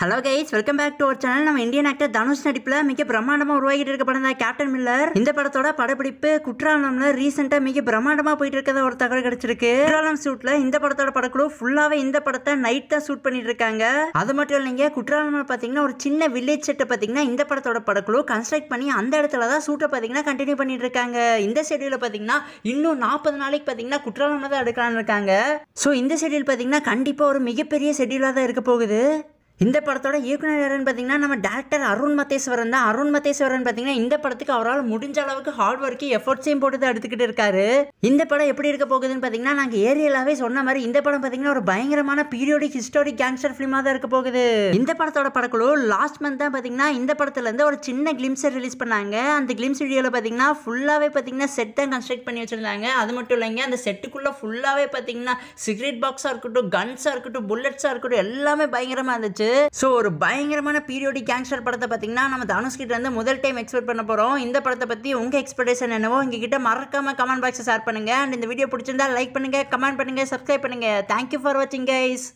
hello guys welcome back to our channel நம்ம Indian actor Dhanush நடிப்பில் மிக பிரம்மாண்டமாக உருவாகிட்டு இருக்க படம் தான் கேப்டன் மில்லர் இந்த படத்தோட படப்பிடிப்பு குற்றாலம்ல ரீசெண்டாக மிக பிரம்மாண்டமாக போயிட்டு இருக்கிறத ஒரு தகவல் கிடைச்சிருக்கு குற்றாலம் ஷூட்ல இந்த படத்தோட படக்குழு ஃபுல்லாகவே இந்த படத்தை நைட் தான் ஷூட் பண்ணிட்டு இருக்காங்க அது மட்டும் இல்லைங்க குற்றாலம் பார்த்தீங்கன்னா ஒரு சின்ன வில்லேஜ் செட்டை பார்த்தீங்கன்னா இந்த படத்தோட படக்குழு கன்ஸ்ட்ரக்ட் பண்ணி அந்த இடத்துல தான் ஷூட்டை பார்த்தீங்கன்னா கண்டினியூ பண்ணிட்டு இருக்காங்க இந்த ஷெடியூல பார்த்தீங்கன்னா இன்னும் நாற்பது நாளைக்கு பார்த்தீங்கன்னா குற்றாலம் தான் எடுக்கலாம்னு இருக்காங்க ஸோ இந்த ஷெடியூல் பார்த்தீங்கன்னா கண்டிப்பாக ஒரு மிகப்பெரிய ஷெடியூலாக தான் இருக்க போகுது இந்த படத்தோட இயக்குனர் யாருன்னு பார்த்தீங்கன்னா நம்ம டேரக்டர் அருண் மத்தேஸ்வரன் தான் அருண் மத்தேஸ்வரன் பார்த்தீங்கன்னா இந்த படத்துக்கு அவரால் முடிஞ்ச அளவுக்கு ஹார்ட் ஒர்க்கு எஃபர்ட்ஸையும் போட்டு தான் எடுத்துக்கிட்டு இருக்காரு இந்த படம் எப்படி இருக்க போகுதுன்னு பார்த்தீங்கன்னா நாங்கள் ஏரியலாவே சொன்ன மாதிரி இந்த படம் பார்த்தீங்கன்னா ஒரு பயங்கரமான பீரியோடிக் ஹிஸ்டாரிக் கேங்ஸ்டர் ஃபிலிமாக தான் இருக்க போகுது இந்த படத்தோட படக்குழு லாஸ்ட் மந்த் தான் பார்த்தீங்கன்னா இந்த படத்துலேருந்து ஒரு சின்ன கிளிம்ஸை ரிலீஸ் பண்ணாங்க அந்த கிளிம்ஸ் வீடியோவில் பார்த்தீங்கன்னா ஃபுல்லாகவே பார்த்தீங்கன்னா செட் தான் கன்ஸ்ட்ரக்ட் பண்ணி வச்சுருந்தாங்க அது மட்டும் இல்லைங்க அந்த செட்டுக்குள்ளே ஃபுல்லாகவே பார்த்தீங்கன்னா சிகரெட் பாக்ஸாக இருக்கட்டும் கன்ஸாக இருக்கட்டும் புல்லட்ஸாக இருக்கட்டும் எல்லாமே பயங்கரமாக இருந்துச்சு ஸோ ஒரு பயங்கரமான பீரியோடிக் கேங்ஸ்டர் படத்தை பார்த்தீங்கன்னா நம்ம தனுஷ்கிட்ட இருந்து முதல் டைம் எக்ஸ்பெக்ட் பண்ண போகிறோம் இந்த படத்தை பற்றி உங்கள் எக்ஸ்பெக்டேஷன் என்னவோ எங்ககிட்ட மறக்காம கமெண்ட் பாக்ஸை ஷேர் பண்ணுங்கள் அண்ட் இந்த வீடியோ பிடிச்சிருந்தா லைக் பண்ணுங்கள் கமெண்ட் பண்ணுங்கள் சப்ஸ்கிரைப் பண்ணுங்கள் தேங்க்யூ ஃபார் வாட்சிங் கைஸ்